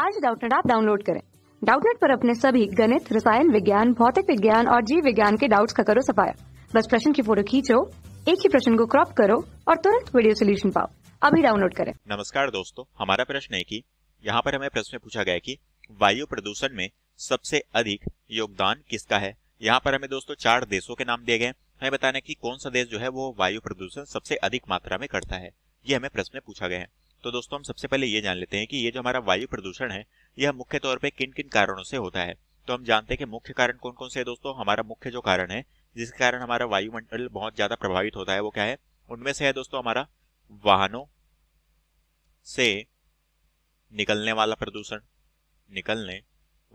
आज डाउटनेट आप डाउनलोड करें डाउटनेट पर अपने सभी गणित रसायन विज्ञान भौतिक विज्ञान और जीव विज्ञान के डाउट्स का करो सफाया बस प्रश्न की फोटो खींचो एक ही प्रश्न को क्रॉप करो और तुरंत वीडियो सोल्यूशन पाओ अभी डाउनलोड करें नमस्कार दोस्तों हमारा प्रश्न है की यहाँ पर हमें प्रश्न पूछा गया की वायु प्रदूषण में सबसे अधिक योगदान किसका है यहाँ पर हमें दोस्तों चार देशों के नाम दिए गए हमें बताना कि कौन सा देश जो है वो वायु प्रदूषण सबसे अधिक मात्रा में करता है ये हमें प्रश्न पूछा गया है तो दोस्तों हम सबसे पहले ये जान लेते हैं कि ये जो हमारा वायु प्रदूषण है यह मुख्य तौर पर किन किन कारणों से होता है तो हम जानते हैं कि मुख्य कारण कौन कौन से है दोस्तों हमारा मुख्य जो कारण है जिसके कारण हमारा वायुमंडल बहुत ज्यादा प्रभावित होता है वो क्या है उनमें से है दोस्तों हमारा वाहनों से निकलने वाला प्रदूषण निकलने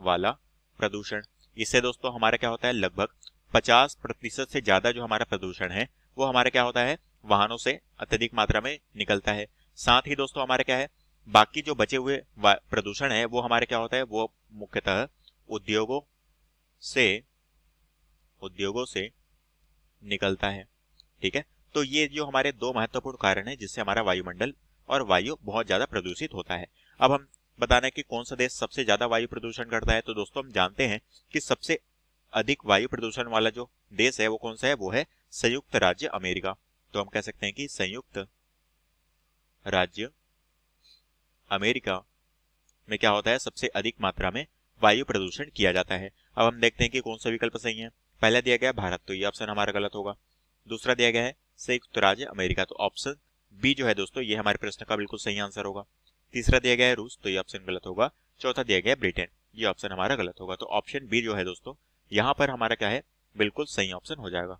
वाला प्रदूषण इससे दोस्तों हमारा क्या होता है लगभग 50 प्रतिशत से ज्यादा जो हमारा प्रदूषण है वो हमारा क्या होता है वाहनों से अत्यधिक मात्रा में निकलता है साथ ही दोस्तों हमारे क्या है बाकी जो बचे हुए प्रदूषण है वो हमारे क्या होता है वो मुख्यतः उद्योगों से उद्योगों से निकलता है ठीक है तो ये जो हमारे दो महत्वपूर्ण कारण है जिससे हमारा वायुमंडल और वायु बहुत ज्यादा प्रदूषित होता है अब हम बताना है कि कौन सा देश सबसे ज्यादा वायु प्रदूषण करता है तो दोस्तों हम जानते हैं कि सबसे अधिक वायु प्रदूषण वाला जो देश है वो कौन सा है वो है संयुक्त राज्य अमेरिका तो हम कह सकते हैं कि संयुक्त राज्य अमेरिका में क्या होता है सबसे अधिक मात्रा में वायु प्रदूषण किया जाता है अब हम देखते हैं कि कौन सा विकल्प सही है पहला दिया गया भारत तो ये ऑप्शन हमारा गलत होगा दूसरा दिया गया है संयुक्त राज्य अमेरिका तो ऑप्शन बी जो है दोस्तों ये हमारे प्रश्न का बिल्कुल सही आंसर होगा तीसरा दिया गया है रूस तो ये ऑप्शन गलत होगा चौथा दिया गया ब्रिटेन ये ऑप्शन हमारा गलत होगा तो ऑप्शन बी जो है दोस्तों यहाँ पर हमारा क्या है बिल्कुल सही ऑप्शन हो जाएगा